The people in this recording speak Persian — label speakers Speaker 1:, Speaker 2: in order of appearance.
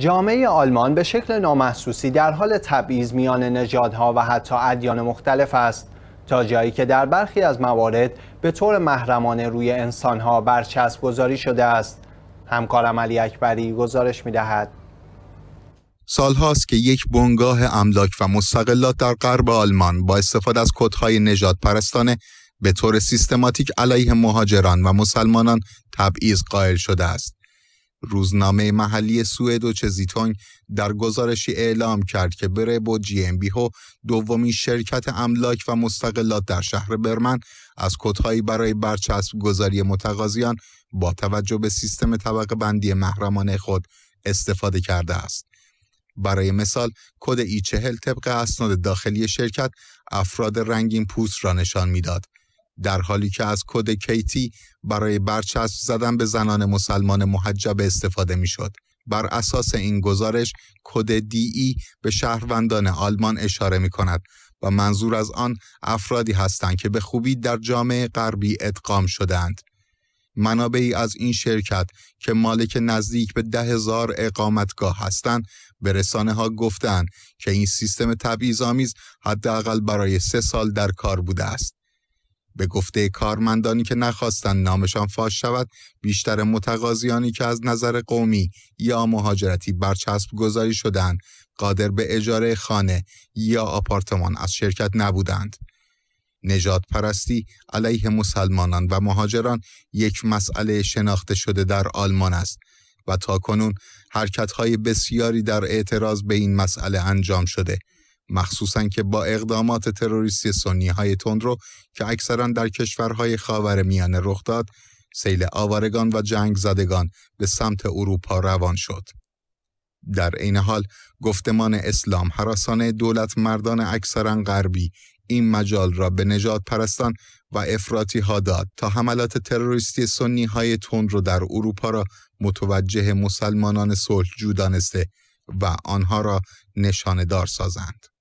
Speaker 1: جامعه آلمان به شکل نامحسوسی در حال تبعیض میان نژادها و حتی ادیان مختلف است تا جایی که در برخی از موارد به طور محرمانه روی انسانها برچسب گذاری شده است همکارم علی اکبری گزارش میدهد
Speaker 2: سالهاست که یک بنگاه املاک و مستقلات در غرب آلمان با استفاده از کتهای نجات پرستانه به طور سیستماتیک علیه مهاجران و مسلمانان تبعیض قائل شده است. روزنامه محلی سوئد و چزیتونگ در گزارشی اعلام کرد که بربو جی ام هو دومین شرکت املاک و مستقلات در شهر برمن از کدهایی برای برچسب گذاری متقاضیان با توجه به سیستم طبق بندی محرمانه خود استفاده کرده است. برای مثال کد ای چهل طبق اسناد داخلی شرکت افراد رنگین پوست را نشان میداد. در حالی که از کد کیتی برای برچسب زدن به زنان مسلمان محجب استفاده میشد. بر اساس این گزارش کد دی ای به شهروندان آلمان اشاره می کند و منظور از آن افرادی هستند که به خوبی در جامعه غربی ادغام شدند. منابعی از این شرکت که مالک نزدیک به ده هزار اقامتگاه هستند به رسانه ها گفتند که این سیستم تبعیض‌آمیز حداقل برای سه سال در کار بوده است. به گفته کارمندانی که نخواستند نامشان فاش شود بیشتر متقاضیانی که از نظر قومی یا مهاجرتی برچسب گذاری شدند قادر به اجاره خانه یا آپارتمان از شرکت نبودند نجات پرستی علیه مسلمانان و مهاجران یک مسئله شناخته شده در آلمان است و تا کنون حرکتهای بسیاری در اعتراض به این مسئله انجام شده مخصوصا که با اقدامات تروریستی سنی های تندرو که اکثرا در کشورهای خاور میانه رخ داد سیل آوارگان و جنگ زدگان به سمت اروپا روان شد. در عین حال گفتمان اسلام حراسان دولت مردان اکثرا غربی این مجال را به نجات پرستان و افراتی ها داد تا حملات تروریستی سنی های تند رو در اروپا را متوجه مسلمانان صلح جودانسته و آنها را نشانه دار سازند.